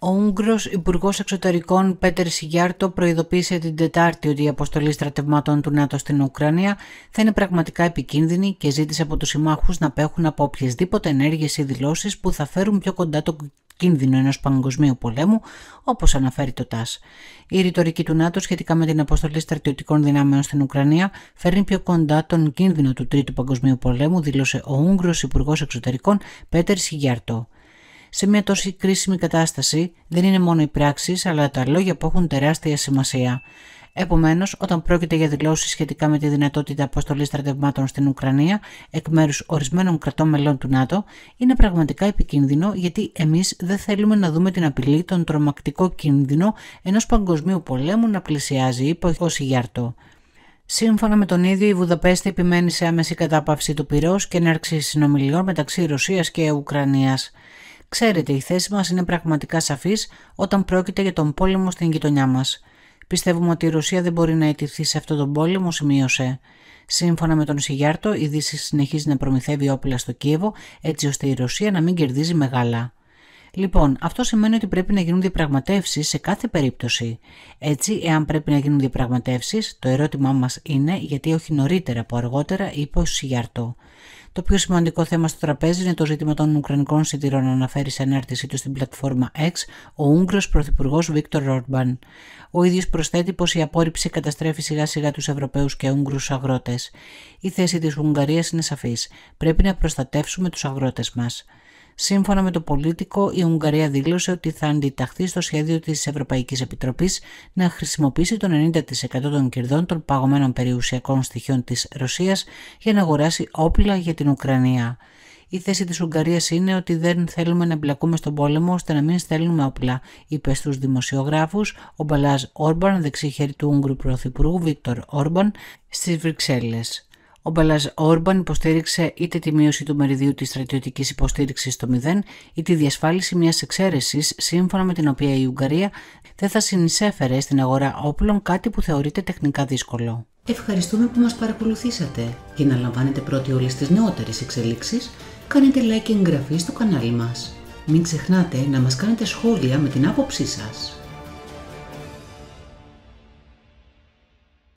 Ο Ούγγρος Υπουργός Εξωτερικών Πέτερ Σιγιάρτο προειδοποίησε την Τετάρτη ότι η αποστολή στρατευμάτων του ΝΑΤΟ στην Ουκρανία θα είναι πραγματικά επικίνδυνη και ζήτησε από τους συμμάχους να απέχουν από οποιασδήποτε ενέργειες ή δηλώσεις που θα φέρουν πιο κοντά το κίνδυνο ενός παγκοσμίου πολέμου, όπως αναφέρει το ΤΑΣ. Η ρητορική του ΝΑΤΟ σχετικά με την αποστολή στρατιωτικών δυνάμεων στην Ουκρανία φέρνει πιο κοντά τον κίνδυνο του Τρίτου Παγκοσμίου Πολέμου, δήλωσε ο Ούγγρος Υπουργός Εξωτερικών Πέτερ Σιγιάρτο σε μια τόσο κρίσιμη κατάσταση δεν είναι μόνο οι πράξεις αλλά τα λόγια που έχουν τεράστια σημασία. Επομένως, όταν πρόκειται για δηλώσεις σχετικά με τη δυνατότητα αποστολής στρατευμάτων στην Ουκρανία εκ μέρους ορισμένων κρατών μελών του ΝΑΤΟ, είναι πραγματικά επικίνδυνο γιατί εμείς δεν θέλουμε να δούμε την απειλή, τον τρομακτικό κίνδυνο ενός παγκοσμίου πολέμου να πλησιάζει, είπε ο Σιγιάρτο. Σύμφωνα με τον ίδιο, η Βουδαπέστη επιμένει σε άμεση κατάπαυση του πυρός και έναρξη συνομιλιών μεταξύ Ρωσίας και Ουκρανίας. Ξέρετε, η θέση μας είναι πραγματικά σαφής όταν πρόκειται για τον πόλεμο στην γειτονιά μας. Πιστεύουμε ότι η Ρωσία δεν μπορεί να αιτηθεί σε αυτόν τον πόλεμο, σημείωσε. Σύμφωνα με τον Σιγιάρτο, η Δύση συνεχίζει να προμηθεύει όπλα στο Κίεβο, έτσι ώστε η Ρωσία να μην κερδίζει μεγάλα. Λοιπόν, αυτό σημαίνει ότι πρέπει να γίνουν διαπραγματεύσεις σε κάθε περίπτωση. Έτσι, εάν πρέπει να γίνουν διαπραγματεύσεις, το ερώτημά μας είναι γιατί όχι νωρίτερα από αργότερα, είπε ο Σιγιάρτο. Το πιο σημαντικό θέμα στο τραπέζι είναι το ζήτημα των Ουκρανικών σιτήρων, αναφέρει σε ανάρτησή τους στην πλατφόρμα X ο Ούγγρος Πρωθυπουργός Βίκτορ Ρόρμπαν. Ο ίδιος προσθέτει πως η απόρριψη καταστρέφει σιγά σιγά τους Ευρωπαίους και Ούγγρους αγρότες. Η θέση της Ουγγαρίας είναι σαφής. Πρέπει να προστατεύσουμε τους αγρότες μας. Σύμφωνα με το Πολίτικο, η Ουγγαρία δήλωσε ότι θα αντιταχθεί στο σχέδιο της Ευρωπαϊκής Επιτροπής να χρησιμοποιήσει το 90% των κερδών των παγωμένων περιουσιακών στοιχείων της Ρωσίας για να αγοράσει όπλα για την Ουκρανία. Η θέση της Ουγγαρίας είναι ότι δεν θέλουμε να μπλακούμε στον πόλεμο ώστε να μην στέλνουμε όπλα, είπε στους δημοσιογράφους ο Μπαλάζ Όρμπαν, δεξί χέρι του Ούγγρου Πρωθυπουργού Βίκτορ Όρμπαν, στις Βρυξέλλες. Ο Μπαλάζ Όρμπαν υποστήριξε είτε τη μείωση του μεριδιού της στρατιωτικής υποστήριξης στο 0 είτε τη διασφάλιση μιας εξαίρεσης σύμφωνα με την οποία η Ουγγαρία δεν θα συνεισέφερε στην αγορά όπλων κάτι που θεωρείται τεχνικά δύσκολο. Ευχαριστούμε που μας παρακολουθήσατε. Για να λαμβάνετε πρώτοι όλες τις νεότερες εξελίξεις κάνετε like και εγγραφή στο κανάλι μας. Μην ξεχνάτε να μας κάνετε σχόλια με την άποψή σας.